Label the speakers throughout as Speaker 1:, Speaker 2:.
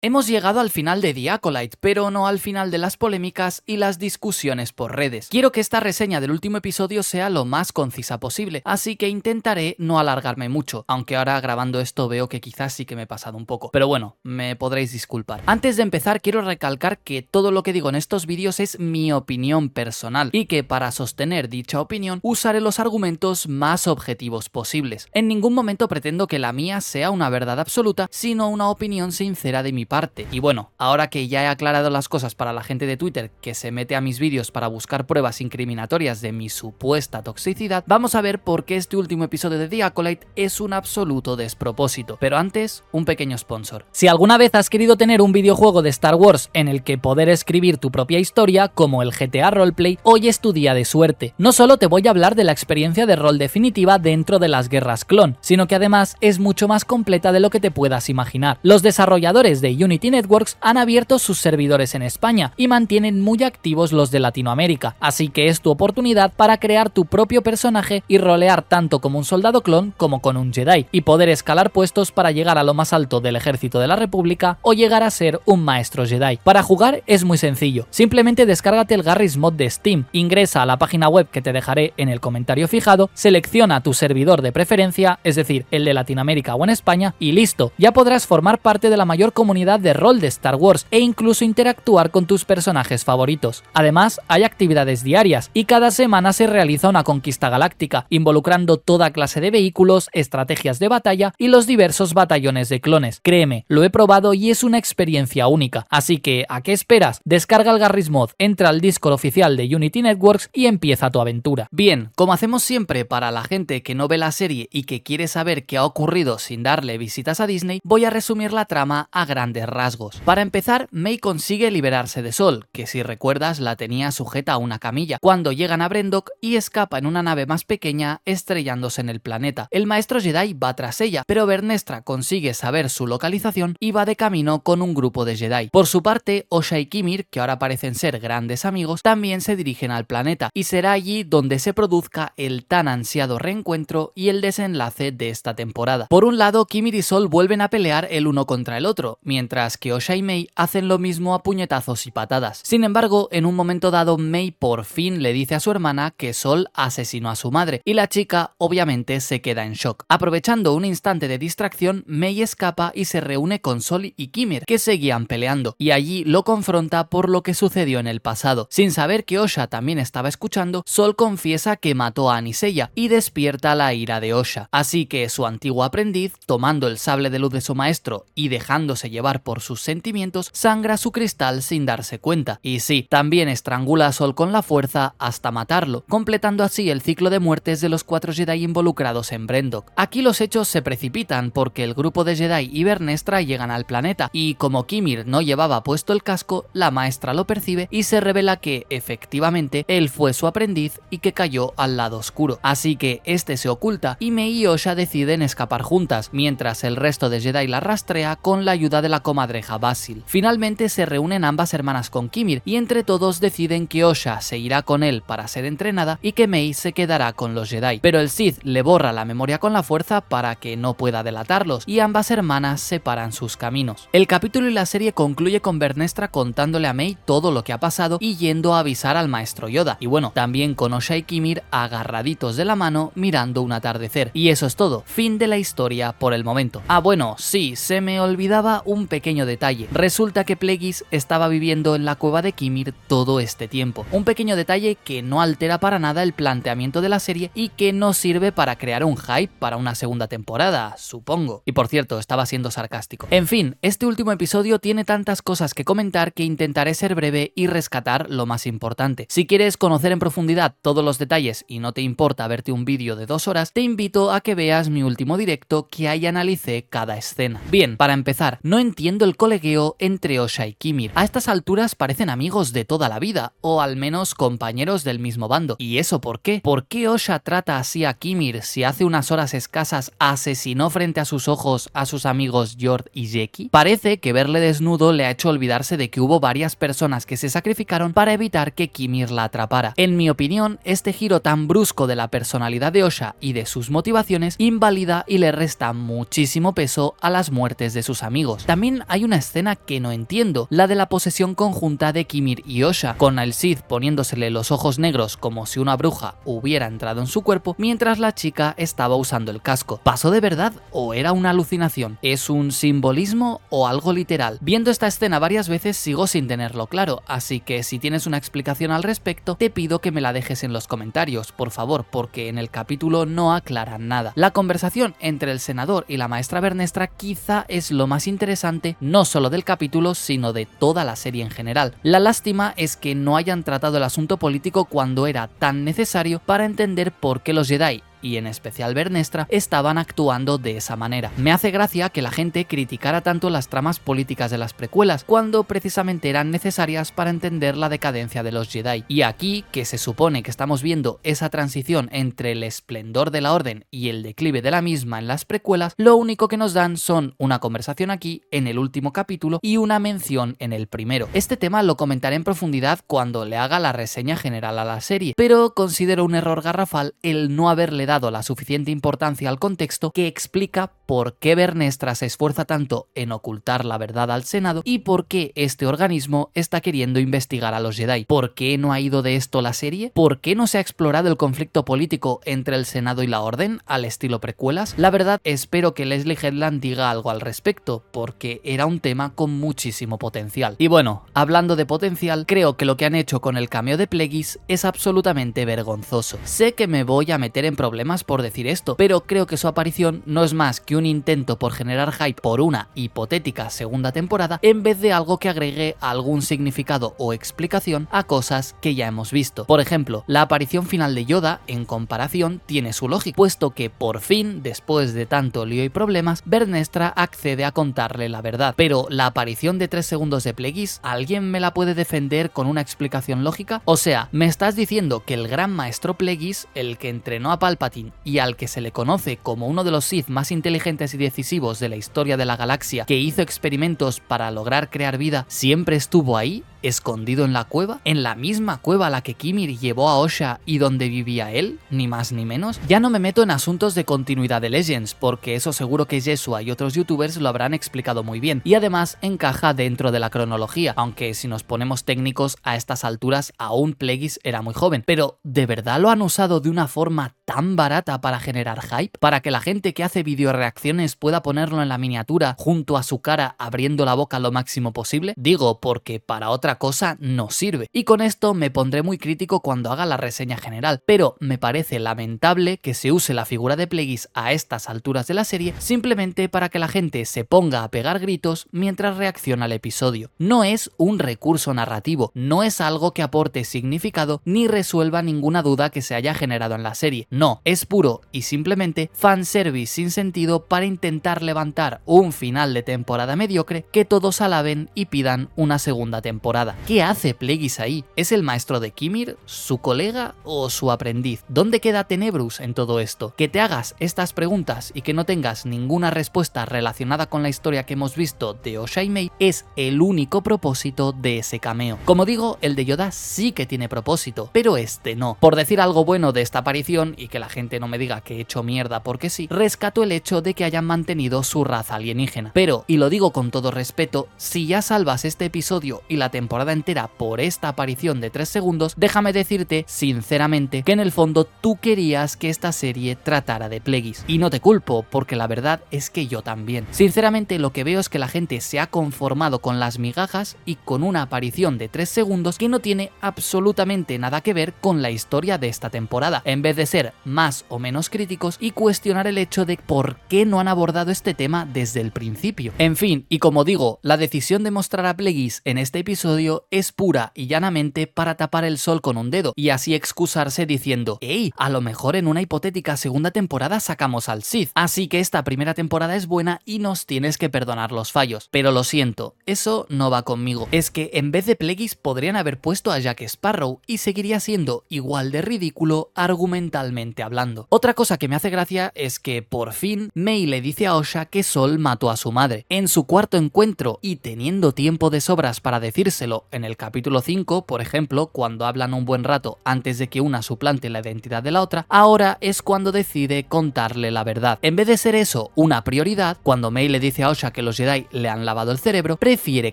Speaker 1: Hemos llegado al final de The pero no al final de las polémicas y las discusiones por redes. Quiero que esta reseña del último episodio sea lo más concisa posible, así que intentaré no alargarme mucho, aunque ahora grabando esto veo que quizás sí que me he pasado un poco. Pero bueno, me podréis disculpar. Antes de empezar, quiero recalcar que todo lo que digo en estos vídeos es mi opinión personal y que para sostener dicha opinión usaré los argumentos más objetivos posibles. En ningún momento pretendo que la mía sea una verdad absoluta, sino una opinión sincera de mi parte. Y bueno, ahora que ya he aclarado las cosas para la gente de Twitter que se mete a mis vídeos para buscar pruebas incriminatorias de mi supuesta toxicidad, vamos a ver por qué este último episodio de The Acolyte es un absoluto despropósito. Pero antes, un pequeño sponsor. Si alguna vez has querido tener un videojuego de Star Wars en el que poder escribir tu propia historia, como el GTA Roleplay, hoy es tu día de suerte. No solo te voy a hablar de la experiencia de rol definitiva dentro de las guerras clon, sino que además es mucho más completa de lo que te puedas imaginar. Los desarrolladores de Unity Networks han abierto sus servidores en España y mantienen muy activos los de Latinoamérica, así que es tu oportunidad para crear tu propio personaje y rolear tanto como un soldado clon como con un Jedi, y poder escalar puestos para llegar a lo más alto del ejército de la República o llegar a ser un maestro Jedi. Para jugar es muy sencillo, simplemente descárgate el Garry's Mod de Steam, ingresa a la página web que te dejaré en el comentario fijado, selecciona tu servidor de preferencia, es decir, el de Latinoamérica o en España, y listo, ya podrás formar parte de la mayor comunidad de rol de Star Wars e incluso interactuar con tus personajes favoritos. Además, hay actividades diarias y cada semana se realiza una conquista galáctica, involucrando toda clase de vehículos, estrategias de batalla y los diversos batallones de clones. Créeme, lo he probado y es una experiencia única. Así que, ¿a qué esperas? Descarga el Garry's Mod, entra al Discord oficial de Unity Networks y empieza tu aventura. Bien, como hacemos siempre para la gente que no ve la serie y que quiere saber qué ha ocurrido sin darle visitas a Disney, voy a resumir la trama a grandes rasgos. Para empezar, Mei consigue liberarse de Sol, que si recuerdas la tenía sujeta a una camilla, cuando llegan a Brendok y escapa en una nave más pequeña estrellándose en el planeta. El maestro Jedi va tras ella, pero Bernestra consigue saber su localización y va de camino con un grupo de Jedi. Por su parte, Osha y Kimir, que ahora parecen ser grandes amigos, también se dirigen al planeta y será allí donde se produzca el tan ansiado reencuentro y el desenlace de esta temporada. Por un lado, Kimir y Sol vuelven a pelear el uno contra el otro, mientras mientras que Osha y Mei hacen lo mismo a puñetazos y patadas. Sin embargo, en un momento dado, Mei por fin le dice a su hermana que Sol asesinó a su madre, y la chica obviamente se queda en shock. Aprovechando un instante de distracción, Mei escapa y se reúne con Sol y Kimir, que seguían peleando, y allí lo confronta por lo que sucedió en el pasado. Sin saber que Osha también estaba escuchando, Sol confiesa que mató a Anisella y despierta la ira de Osha. Así que su antiguo aprendiz, tomando el sable de luz de su maestro y dejándose llevar por sus sentimientos, sangra su cristal sin darse cuenta. Y sí, también estrangula a Sol con la fuerza hasta matarlo, completando así el ciclo de muertes de los cuatro Jedi involucrados en Brendok. Aquí los hechos se precipitan porque el grupo de Jedi y Bernestra llegan al planeta y como Kimir no llevaba puesto el casco, la maestra lo percibe y se revela que, efectivamente, él fue su aprendiz y que cayó al lado oscuro. Así que este se oculta y Mei y Osha deciden escapar juntas, mientras el resto de Jedi la rastrea con la ayuda de la Madreja Basil. Finalmente se reúnen ambas hermanas con Kimir y entre todos deciden que Osha se irá con él para ser entrenada y que Mei se quedará con los Jedi. Pero el Sith le borra la memoria con la fuerza para que no pueda delatarlos y ambas hermanas separan sus caminos. El capítulo y la serie concluye con Bernestra contándole a Mei todo lo que ha pasado y yendo a avisar al maestro Yoda. Y bueno, también con Osha y Kimir agarraditos de la mano mirando un atardecer. Y eso es todo, fin de la historia por el momento. Ah bueno, sí, se me olvidaba un pequeño pequeño detalle. Resulta que Plegis estaba viviendo en la cueva de Kimir todo este tiempo. Un pequeño detalle que no altera para nada el planteamiento de la serie y que no sirve para crear un hype para una segunda temporada, supongo. Y por cierto, estaba siendo sarcástico. En fin, este último episodio tiene tantas cosas que comentar que intentaré ser breve y rescatar lo más importante. Si quieres conocer en profundidad todos los detalles y no te importa verte un vídeo de dos horas, te invito a que veas mi último directo que ahí analicé cada escena. Bien, para empezar, no entiendo el colegueo entre Osha y Kimir. A estas alturas parecen amigos de toda la vida, o al menos compañeros del mismo bando. ¿Y eso por qué? ¿Por qué Osha trata así a Kimir si hace unas horas escasas asesinó frente a sus ojos a sus amigos Jord y Jeki? Parece que verle desnudo le ha hecho olvidarse de que hubo varias personas que se sacrificaron para evitar que Kimir la atrapara. En mi opinión, este giro tan brusco de la personalidad de Osha y de sus motivaciones invalida y le resta muchísimo peso a las muertes de sus amigos. También hay una escena que no entiendo, la de la posesión conjunta de Kimir y Osha, con el Sith poniéndosele los ojos negros como si una bruja hubiera entrado en su cuerpo, mientras la chica estaba usando el casco. ¿Pasó de verdad o era una alucinación? ¿Es un simbolismo o algo literal? Viendo esta escena varias veces sigo sin tenerlo claro, así que si tienes una explicación al respecto, te pido que me la dejes en los comentarios, por favor, porque en el capítulo no aclaran nada. La conversación entre el senador y la maestra Bernestra quizá es lo más interesante no solo del capítulo, sino de toda la serie en general. La lástima es que no hayan tratado el asunto político cuando era tan necesario para entender por qué los Jedi y en especial Bernestra, estaban actuando de esa manera. Me hace gracia que la gente criticara tanto las tramas políticas de las precuelas, cuando precisamente eran necesarias para entender la decadencia de los Jedi. Y aquí, que se supone que estamos viendo esa transición entre el esplendor de la Orden y el declive de la misma en las precuelas, lo único que nos dan son una conversación aquí, en el último capítulo, y una mención en el primero. Este tema lo comentaré en profundidad cuando le haga la reseña general a la serie, pero considero un error garrafal el no haberle dado la suficiente importancia al contexto que explica por qué Bernestra se esfuerza tanto en ocultar la verdad al Senado y por qué este organismo está queriendo investigar a los Jedi. ¿Por qué no ha ido de esto la serie? ¿Por qué no se ha explorado el conflicto político entre el Senado y la Orden al estilo precuelas? La verdad espero que Leslie Headland diga algo al respecto, porque era un tema con muchísimo potencial. Y bueno, hablando de potencial, creo que lo que han hecho con el cameo de pleguis es absolutamente vergonzoso. Sé que me voy a meter en problemas problemas por decir esto, pero creo que su aparición no es más que un intento por generar hype por una hipotética segunda temporada en vez de algo que agregue algún significado o explicación a cosas que ya hemos visto. Por ejemplo, la aparición final de Yoda, en comparación, tiene su lógica, puesto que por fin, después de tanto lío y problemas, Bernestra accede a contarle la verdad. Pero la aparición de 3 segundos de pleguis ¿alguien me la puede defender con una explicación lógica? O sea, ¿me estás diciendo que el gran maestro pleguis el que entrenó a Palpatine y al que se le conoce como uno de los Sith más inteligentes y decisivos de la historia de la galaxia que hizo experimentos para lograr crear vida, siempre estuvo ahí escondido en la cueva, en la misma cueva a la que Kimir llevó a Osha y donde vivía él, ni más ni menos. Ya no me meto en asuntos de continuidad de Legends, porque eso seguro que Jesua y otros youtubers lo habrán explicado muy bien, y además encaja dentro de la cronología, aunque si nos ponemos técnicos a estas alturas aún Plegis era muy joven. Pero, ¿de verdad lo han usado de una forma tan barata para generar hype? ¿Para que la gente que hace videoreacciones pueda ponerlo en la miniatura junto a su cara abriendo la boca lo máximo posible? Digo, porque para otra cosa no sirve. Y con esto me pondré muy crítico cuando haga la reseña general, pero me parece lamentable que se use la figura de Plegis a estas alturas de la serie simplemente para que la gente se ponga a pegar gritos mientras reacciona al episodio. No es un recurso narrativo, no es algo que aporte significado ni resuelva ninguna duda que se haya generado en la serie. No, es puro y simplemente fanservice sin sentido para intentar levantar un final de temporada mediocre que todos alaben y pidan una segunda temporada. ¿Qué hace Plegis ahí? ¿Es el maestro de Kimir, su colega o su aprendiz? ¿Dónde queda Tenebrus en todo esto? Que te hagas estas preguntas y que no tengas ninguna respuesta relacionada con la historia que hemos visto de Osha es el único propósito de ese cameo. Como digo, el de Yoda sí que tiene propósito, pero este no. Por decir algo bueno de esta aparición y que la gente no me diga que he hecho mierda porque sí, rescato el hecho de que hayan mantenido su raza alienígena. Pero, y lo digo con todo respeto, si ya salvas este episodio y la temporada entera por esta aparición de 3 segundos, déjame decirte sinceramente que en el fondo tú querías que esta serie tratara de Pleguis. Y no te culpo, porque la verdad es que yo también. Sinceramente lo que veo es que la gente se ha conformado con las migajas y con una aparición de 3 segundos que no tiene absolutamente nada que ver con la historia de esta temporada, en vez de ser más o menos críticos y cuestionar el hecho de por qué no han abordado este tema desde el principio. En fin, y como digo, la decisión de mostrar a Pleguis en este episodio es pura y llanamente para tapar el sol con un dedo y así excusarse diciendo, hey, a lo mejor en una hipotética segunda temporada sacamos al Sith. Así que esta primera temporada es buena y nos tienes que perdonar los fallos. Pero lo siento, eso no va conmigo. Es que en vez de Plegis podrían haber puesto a Jack Sparrow y seguiría siendo igual de ridículo argumentalmente hablando. Otra cosa que me hace gracia es que por fin May le dice a Osha que Sol mató a su madre. En su cuarto encuentro y teniendo tiempo de sobras para decírselo, en el capítulo 5, por ejemplo, cuando hablan un buen rato antes de que una suplante la identidad de la otra, ahora es cuando decide contarle la verdad. En vez de ser eso una prioridad, cuando Mei le dice a Osha que los Jedi le han lavado el cerebro, prefiere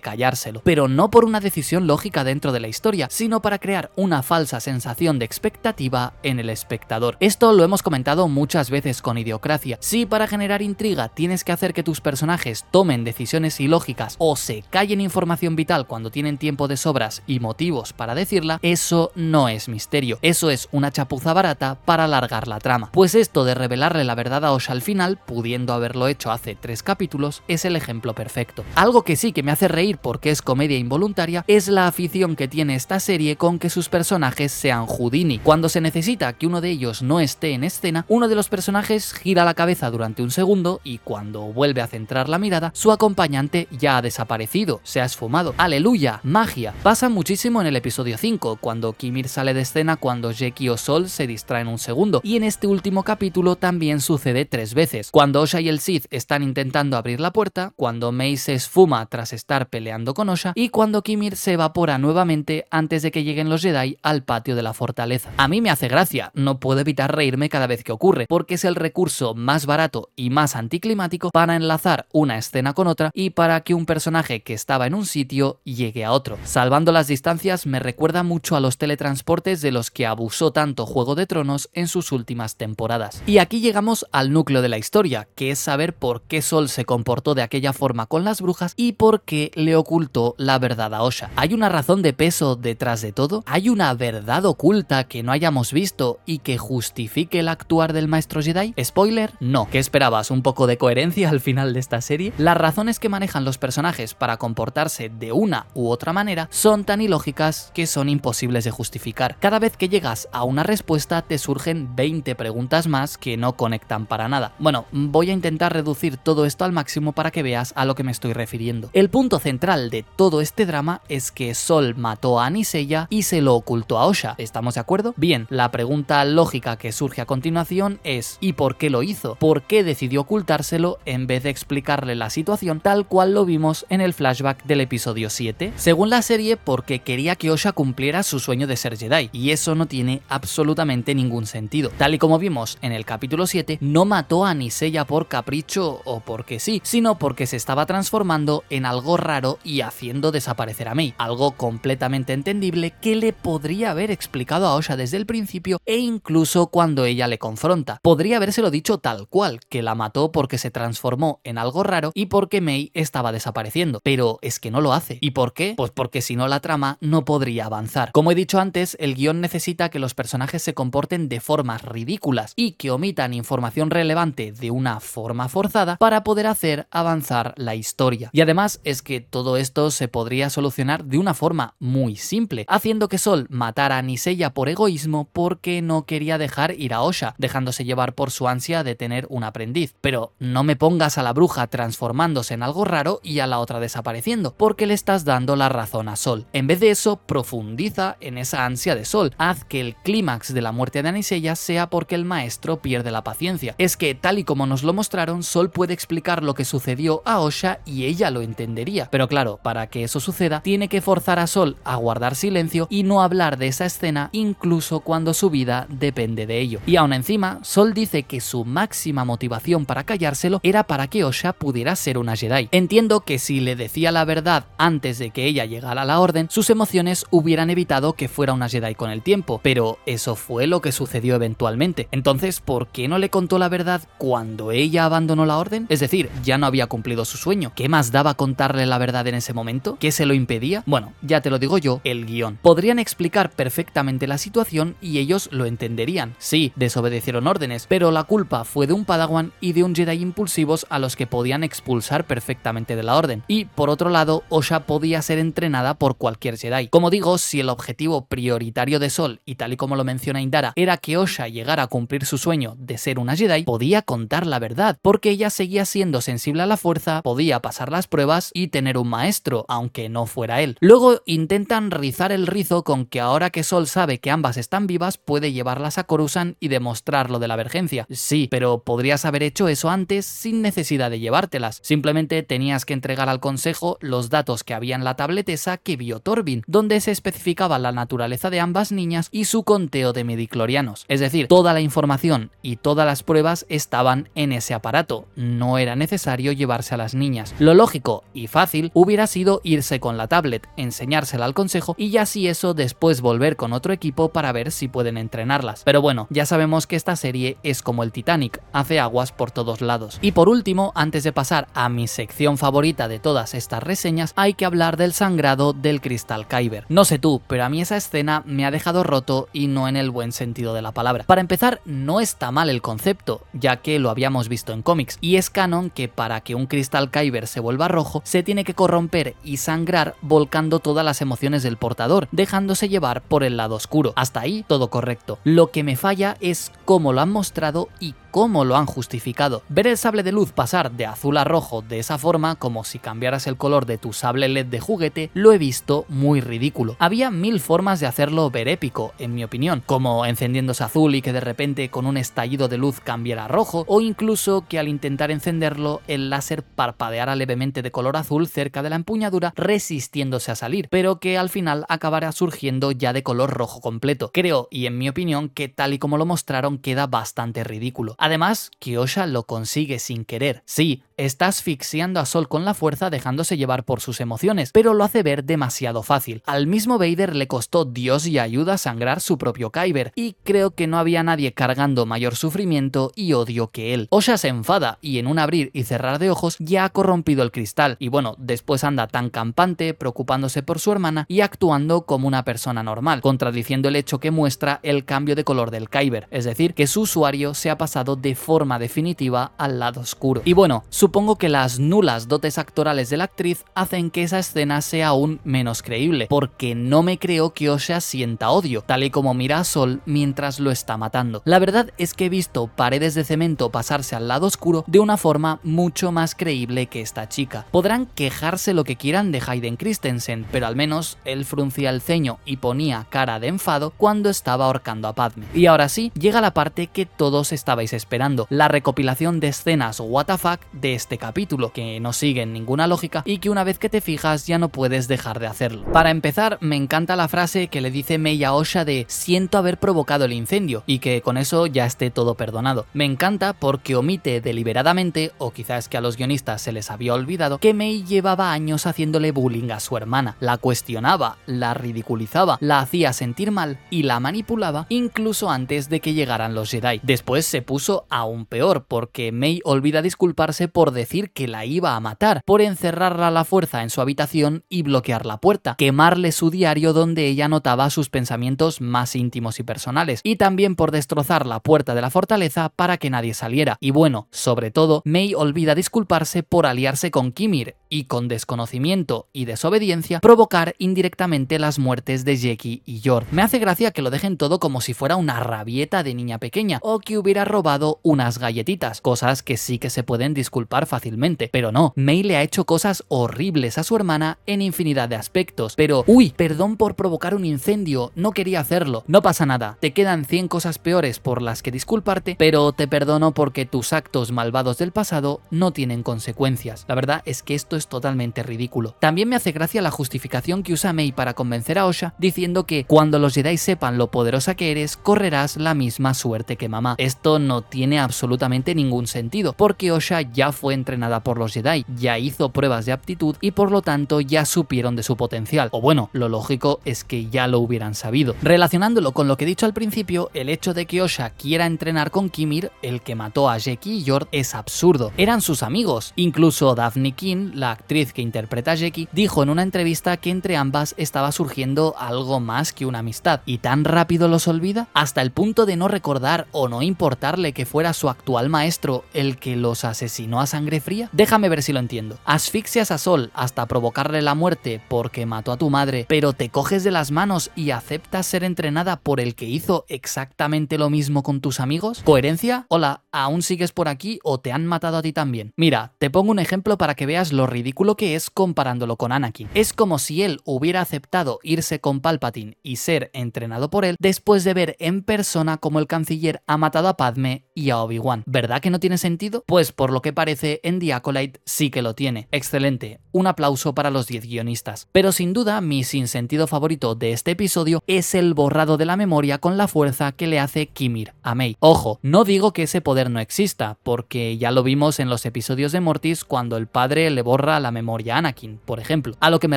Speaker 1: callárselo, pero no por una decisión lógica dentro de la historia, sino para crear una falsa sensación de expectativa en el espectador. Esto lo hemos comentado muchas veces con Idiocracia. Si para generar intriga tienes que hacer que tus personajes tomen decisiones ilógicas o se callen información vital cuando tienen tiempo tiempo de sobras y motivos para decirla, eso no es misterio, eso es una chapuza barata para alargar la trama. Pues esto de revelarle la verdad a Osh al final, pudiendo haberlo hecho hace tres capítulos, es el ejemplo perfecto. Algo que sí que me hace reír porque es comedia involuntaria es la afición que tiene esta serie con que sus personajes sean Houdini. Cuando se necesita que uno de ellos no esté en escena, uno de los personajes gira la cabeza durante un segundo y cuando vuelve a centrar la mirada, su acompañante ya ha desaparecido, se ha esfumado. ¡Aleluya! magia. Pasa muchísimo en el episodio 5, cuando Kimir sale de escena cuando Jeki o Sol se distraen un segundo, y en este último capítulo también sucede tres veces, cuando Osha y el Sith están intentando abrir la puerta, cuando Mei se esfuma tras estar peleando con Osha, y cuando Kimir se evapora nuevamente antes de que lleguen los Jedi al patio de la fortaleza. A mí me hace gracia, no puedo evitar reírme cada vez que ocurre, porque es el recurso más barato y más anticlimático para enlazar una escena con otra y para que un personaje que estaba en un sitio llegue a otro. Salvando las distancias me recuerda mucho a los teletransportes de los que abusó tanto Juego de Tronos en sus últimas temporadas. Y aquí llegamos al núcleo de la historia, que es saber por qué Sol se comportó de aquella forma con las brujas y por qué le ocultó la verdad a Osha. ¿Hay una razón de peso detrás de todo? ¿Hay una verdad oculta que no hayamos visto y que justifique el actuar del maestro Jedi? Spoiler, no. ¿Qué esperabas? ¿Un poco de coherencia al final de esta serie? Las razones que manejan los personajes para comportarse de una u otra manera son tan ilógicas que son imposibles de justificar. Cada vez que llegas a una respuesta te surgen 20 preguntas más que no conectan para nada. Bueno, voy a intentar reducir todo esto al máximo para que veas a lo que me estoy refiriendo. El punto central de todo este drama es que Sol mató a Anisella y se lo ocultó a Osha. ¿Estamos de acuerdo? Bien, la pregunta lógica que surge a continuación es ¿y por qué lo hizo? ¿Por qué decidió ocultárselo en vez de explicarle la situación tal cual lo vimos en el flashback del episodio 7? según la serie porque quería que Osha cumpliera su sueño de ser Jedi, y eso no tiene absolutamente ningún sentido. Tal y como vimos en el capítulo 7, no mató a Nisella por capricho o porque sí, sino porque se estaba transformando en algo raro y haciendo desaparecer a Mei, algo completamente entendible que le podría haber explicado a Osha desde el principio e incluso cuando ella le confronta. Podría habérselo dicho tal cual, que la mató porque se transformó en algo raro y porque Mei estaba desapareciendo, pero es que no lo hace. ¿Y por qué? Pues porque si no la trama no podría avanzar. Como he dicho antes, el guión necesita que los personajes se comporten de formas ridículas y que omitan información relevante de una forma forzada para poder hacer avanzar la historia. Y además es que todo esto se podría solucionar de una forma muy simple, haciendo que Sol matara a Nisella por egoísmo porque no quería dejar ir a Osha, dejándose llevar por su ansia de tener un aprendiz. Pero no me pongas a la bruja transformándose en algo raro y a la otra desapareciendo, porque le estás dando la razón a Sol. En vez de eso, profundiza en esa ansia de Sol. Haz que el clímax de la muerte de Anisella sea porque el maestro pierde la paciencia. Es que, tal y como nos lo mostraron, Sol puede explicar lo que sucedió a Osha y ella lo entendería. Pero claro, para que eso suceda, tiene que forzar a Sol a guardar silencio y no hablar de esa escena incluso cuando su vida depende de ello. Y aún encima, Sol dice que su máxima motivación para callárselo era para que Osha pudiera ser una Jedi. Entiendo que si le decía la verdad antes de que ella llegar a la Orden, sus emociones hubieran evitado que fuera una Jedi con el tiempo, pero eso fue lo que sucedió eventualmente. Entonces, ¿por qué no le contó la verdad cuando ella abandonó la Orden? Es decir, ya no había cumplido su sueño. ¿Qué más daba contarle la verdad en ese momento? ¿Qué se lo impedía? Bueno, ya te lo digo yo, el guión. Podrían explicar perfectamente la situación y ellos lo entenderían. Sí, desobedecieron órdenes, pero la culpa fue de un Padawan y de un Jedi impulsivos a los que podían expulsar perfectamente de la Orden. Y por otro lado, Osha podía ser entrenada por cualquier Jedi. Como digo, si el objetivo prioritario de Sol, y tal y como lo menciona Indara, era que Osha llegara a cumplir su sueño de ser una Jedi, podía contar la verdad, porque ella seguía siendo sensible a la fuerza, podía pasar las pruebas y tener un maestro, aunque no fuera él. Luego intentan rizar el rizo con que ahora que Sol sabe que ambas están vivas, puede llevarlas a Coruscant y demostrar lo de la vergencia. Sí, pero podrías haber hecho eso antes sin necesidad de llevártelas. Simplemente tenías que entregar al consejo los datos que había en la tableta que vio Torbin, donde se especificaba la naturaleza de ambas niñas y su conteo de mediclorianos. Es decir, toda la información y todas las pruebas estaban en ese aparato, no era necesario llevarse a las niñas. Lo lógico y fácil hubiera sido irse con la tablet, enseñársela al consejo y ya si eso después volver con otro equipo para ver si pueden entrenarlas. Pero bueno, ya sabemos que esta serie es como el Titanic, hace aguas por todos lados. Y por último, antes de pasar a mi sección favorita de todas estas reseñas, hay que hablar del sangre sangrado del cristal Kyber. No sé tú, pero a mí esa escena me ha dejado roto y no en el buen sentido de la palabra. Para empezar, no está mal el concepto, ya que lo habíamos visto en cómics, y es canon que para que un cristal Kyber se vuelva rojo, se tiene que corromper y sangrar volcando todas las emociones del portador, dejándose llevar por el lado oscuro. Hasta ahí todo correcto. Lo que me falla es cómo lo han mostrado y cómo lo han justificado. Ver el sable de luz pasar de azul a rojo de esa forma, como si cambiaras el color de tu sable LED de juguete, lo he visto muy ridículo. Había mil formas de hacerlo ver épico, en mi opinión, como encendiéndose azul y que de repente con un estallido de luz cambiara a rojo, o incluso que al intentar encenderlo el láser parpadeara levemente de color azul cerca de la empuñadura, resistiéndose a salir, pero que al final acabara surgiendo ya de color rojo completo. Creo, y en mi opinión, que tal y como lo mostraron queda bastante ridículo. Además, Kiyosha lo consigue sin querer. Sí, Está asfixiando a Sol con la fuerza dejándose llevar por sus emociones, pero lo hace ver demasiado fácil. Al mismo Vader le costó Dios y ayuda sangrar su propio Kyber, y creo que no había nadie cargando mayor sufrimiento y odio que él. Osha se enfada y en un abrir y cerrar de ojos ya ha corrompido el cristal, y bueno, después anda tan campante, preocupándose por su hermana y actuando como una persona normal, contradiciendo el hecho que muestra el cambio de color del Kyber, es decir, que su usuario se ha pasado de forma definitiva al lado oscuro. Y bueno, su Supongo que las nulas dotes actorales de la actriz hacen que esa escena sea aún menos creíble, porque no me creo que Osha sienta odio, tal y como mira a Sol mientras lo está matando. La verdad es que he visto paredes de cemento pasarse al lado oscuro de una forma mucho más creíble que esta chica. Podrán quejarse lo que quieran de Hayden Christensen, pero al menos él fruncía el ceño y ponía cara de enfado cuando estaba ahorcando a Padme. Y ahora sí, llega la parte que todos estabais esperando, la recopilación de escenas WTF de este capítulo, que no siguen ninguna lógica y que una vez que te fijas ya no puedes dejar de hacerlo. Para empezar, me encanta la frase que le dice Mei a Osha de siento haber provocado el incendio y que con eso ya esté todo perdonado. Me encanta porque omite deliberadamente, o quizás que a los guionistas se les había olvidado, que Mei llevaba años haciéndole bullying a su hermana. La cuestionaba, la ridiculizaba, la hacía sentir mal y la manipulaba incluso antes de que llegaran los Jedi. Después se puso aún peor porque Mei olvida disculparse por decir que la iba a matar, por encerrarla a la fuerza en su habitación y bloquear la puerta, quemarle su diario donde ella notaba sus pensamientos más íntimos y personales, y también por destrozar la puerta de la fortaleza para que nadie saliera. Y bueno, sobre todo, Mei olvida disculparse por aliarse con Kimir, y con desconocimiento y desobediencia provocar indirectamente las muertes de Jackie y George. Me hace gracia que lo dejen todo como si fuera una rabieta de niña pequeña o que hubiera robado unas galletitas, cosas que sí que se pueden disculpar fácilmente, pero no, May le ha hecho cosas horribles a su hermana en infinidad de aspectos, pero uy, perdón por provocar un incendio, no quería hacerlo, no pasa nada, te quedan 100 cosas peores por las que disculparte, pero te perdono porque tus actos malvados del pasado no tienen consecuencias. La verdad es que esto es totalmente ridículo. También me hace gracia la justificación que usa Mei para convencer a Osha diciendo que cuando los Jedi sepan lo poderosa que eres, correrás la misma suerte que mamá. Esto no tiene absolutamente ningún sentido, porque Osha ya fue entrenada por los Jedi, ya hizo pruebas de aptitud y por lo tanto ya supieron de su potencial. O bueno, lo lógico es que ya lo hubieran sabido. Relacionándolo con lo que he dicho al principio, el hecho de que Osha quiera entrenar con Kimir, el que mató a Jeki y Jord, es absurdo. Eran sus amigos. Incluso Daphne King, la la actriz que interpreta a Jackie, dijo en una entrevista que entre ambas estaba surgiendo algo más que una amistad, y tan rápido los olvida hasta el punto de no recordar o no importarle que fuera su actual maestro el que los asesinó a sangre fría. Déjame ver si lo entiendo. Asfixias a Sol hasta provocarle la muerte porque mató a tu madre, pero te coges de las manos y aceptas ser entrenada por el que hizo exactamente lo mismo con tus amigos? ¿Coherencia? Hola, ¿aún sigues por aquí o te han matado a ti también? Mira, te pongo un ejemplo para que veas lo ridículo que es comparándolo con Anakin. Es como si él hubiera aceptado irse con Palpatine y ser entrenado por él después de ver en persona cómo el canciller ha matado a Padme y a Obi-Wan. ¿Verdad que no tiene sentido? Pues por lo que parece en Diacolite sí que lo tiene. Excelente, un aplauso para los 10 guionistas. Pero sin duda mi sinsentido favorito de este episodio es el borrado de la memoria con la fuerza que le hace Kimir a Mei. Ojo, no digo que ese poder no exista, porque ya lo vimos en los episodios de Mortis cuando el padre le borra la memoria Anakin, por ejemplo. A lo que me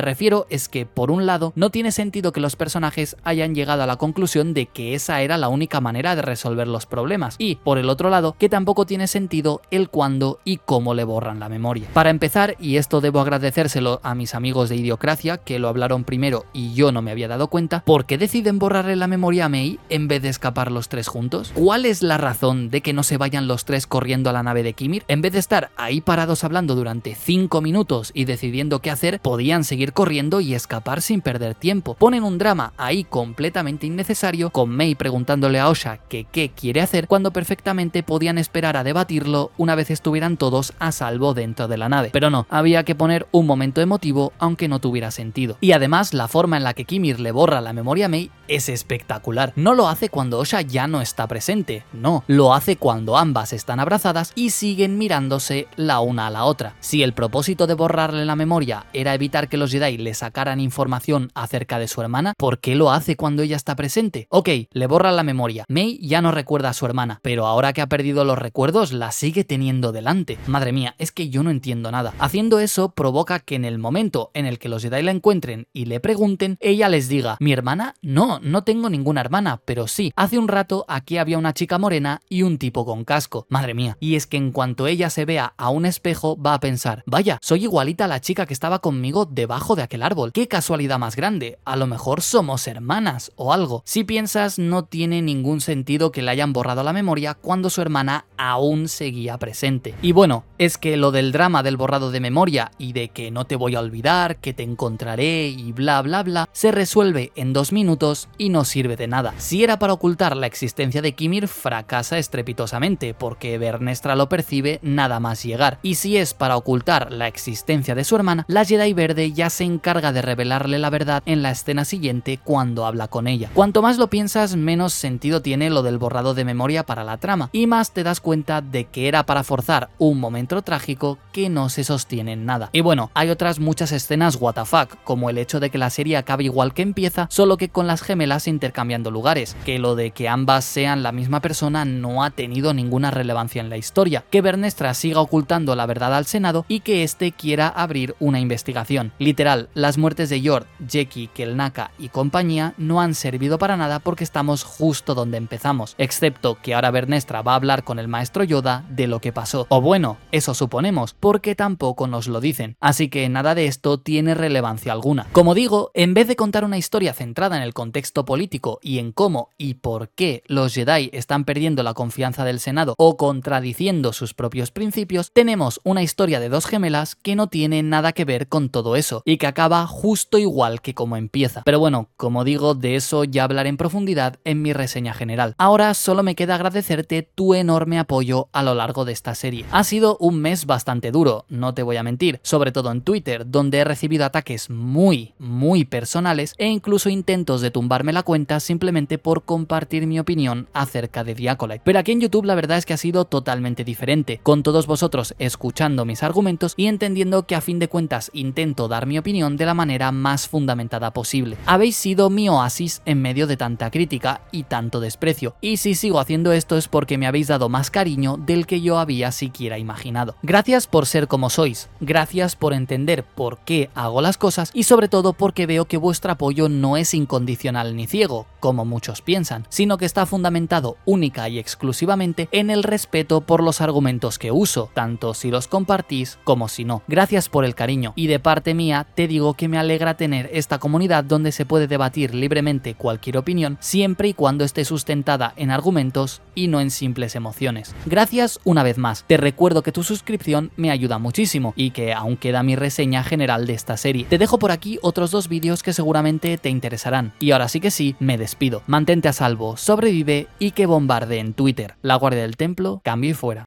Speaker 1: refiero es que, por un lado, no tiene sentido que los personajes hayan llegado a la conclusión de que esa era la única manera de resolver los problemas, y, por el otro lado, que tampoco tiene sentido el cuándo y cómo le borran la memoria. Para empezar, y esto debo agradecérselo a mis amigos de Idiocracia, que lo hablaron primero y yo no me había dado cuenta, ¿por qué deciden borrarle la memoria a Mei en vez de escapar los tres juntos? ¿Cuál es la razón de que no se vayan los tres corriendo a la nave de Kimir? En vez de estar ahí parados hablando durante cinco minutos, y decidiendo qué hacer, podían seguir corriendo y escapar sin perder tiempo. Ponen un drama ahí completamente innecesario, con May preguntándole a Osha que qué quiere hacer, cuando perfectamente podían esperar a debatirlo una vez estuvieran todos a salvo dentro de la nave. Pero no, había que poner un momento emotivo, aunque no tuviera sentido. Y además, la forma en la que Kimir le borra la memoria a May es espectacular. No lo hace cuando Osha ya no está presente, no, lo hace cuando ambas están abrazadas y siguen mirándose la una a la otra. Si el propósito de borrarle la memoria era evitar que los Jedi le sacaran información acerca de su hermana, ¿por qué lo hace cuando ella está presente? Ok, le borra la memoria. Mei ya no recuerda a su hermana, pero ahora que ha perdido los recuerdos, la sigue teniendo delante. Madre mía, es que yo no entiendo nada. Haciendo eso provoca que en el momento en el que los Jedi la encuentren y le pregunten, ella les diga, mi hermana, no, no tengo ninguna hermana, pero sí, hace un rato aquí había una chica morena y un tipo con casco. Madre mía, y es que en cuanto ella se vea a un espejo va a pensar, vaya, soy igualita a la chica que estaba conmigo debajo de aquel árbol. Qué casualidad más grande. A lo mejor somos hermanas o algo. Si piensas, no tiene ningún sentido que le hayan borrado la memoria cuando su hermana aún seguía presente. Y bueno, es que lo del drama del borrado de memoria y de que no te voy a olvidar, que te encontraré y bla bla bla, se resuelve en dos minutos y no sirve de nada. Si era para ocultar la existencia de Kimir, fracasa estrepitosamente, porque Bernestra lo percibe nada más llegar. Y si es para ocultar la existencia existencia de su hermana, la Jedi Verde ya se encarga de revelarle la verdad en la escena siguiente cuando habla con ella. Cuanto más lo piensas, menos sentido tiene lo del borrado de memoria para la trama, y más te das cuenta de que era para forzar un momento trágico que no se sostiene en nada. Y bueno, hay otras muchas escenas WTF, como el hecho de que la serie acabe igual que empieza, solo que con las gemelas intercambiando lugares, que lo de que ambas sean la misma persona no ha tenido ninguna relevancia en la historia, que Bernestra siga ocultando la verdad al Senado y que este quiera abrir una investigación. Literal, las muertes de Yord, Jeki, Kelnaka y compañía no han servido para nada porque estamos justo donde empezamos, excepto que ahora Bernestra va a hablar con el maestro Yoda de lo que pasó. O bueno, eso suponemos, porque tampoco nos lo dicen, así que nada de esto tiene relevancia alguna. Como digo, en vez de contar una historia centrada en el contexto político y en cómo y por qué los Jedi están perdiendo la confianza del Senado o contradiciendo sus propios principios, tenemos una historia de dos gemelas que no tiene nada que ver con todo eso y que acaba justo igual que como empieza. Pero bueno, como digo, de eso ya hablaré en profundidad en mi reseña general. Ahora solo me queda agradecerte tu enorme apoyo a lo largo de esta serie. Ha sido un mes bastante duro, no te voy a mentir, sobre todo en Twitter, donde he recibido ataques muy, muy personales e incluso intentos de tumbarme la cuenta simplemente por compartir mi opinión acerca de Diacolite. Pero aquí en YouTube la verdad es que ha sido totalmente diferente, con todos vosotros escuchando mis argumentos y entendiendo entendiendo que a fin de cuentas intento dar mi opinión de la manera más fundamentada posible. Habéis sido mi oasis en medio de tanta crítica y tanto desprecio, y si sigo haciendo esto es porque me habéis dado más cariño del que yo había siquiera imaginado. Gracias por ser como sois, gracias por entender por qué hago las cosas y sobre todo porque veo que vuestro apoyo no es incondicional ni ciego, como muchos piensan, sino que está fundamentado única y exclusivamente en el respeto por los argumentos que uso, tanto si los compartís como si no. Gracias por el cariño. Y de parte mía, te digo que me alegra tener esta comunidad donde se puede debatir libremente cualquier opinión, siempre y cuando esté sustentada en argumentos y no en simples emociones. Gracias una vez más. Te recuerdo que tu suscripción me ayuda muchísimo y que aún queda mi reseña general de esta serie. Te dejo por aquí otros dos vídeos que seguramente te interesarán. Y ahora sí que sí, me despido. Mantente a salvo, sobrevive y que bombarde en Twitter. La Guardia del Templo, cambio y fuera.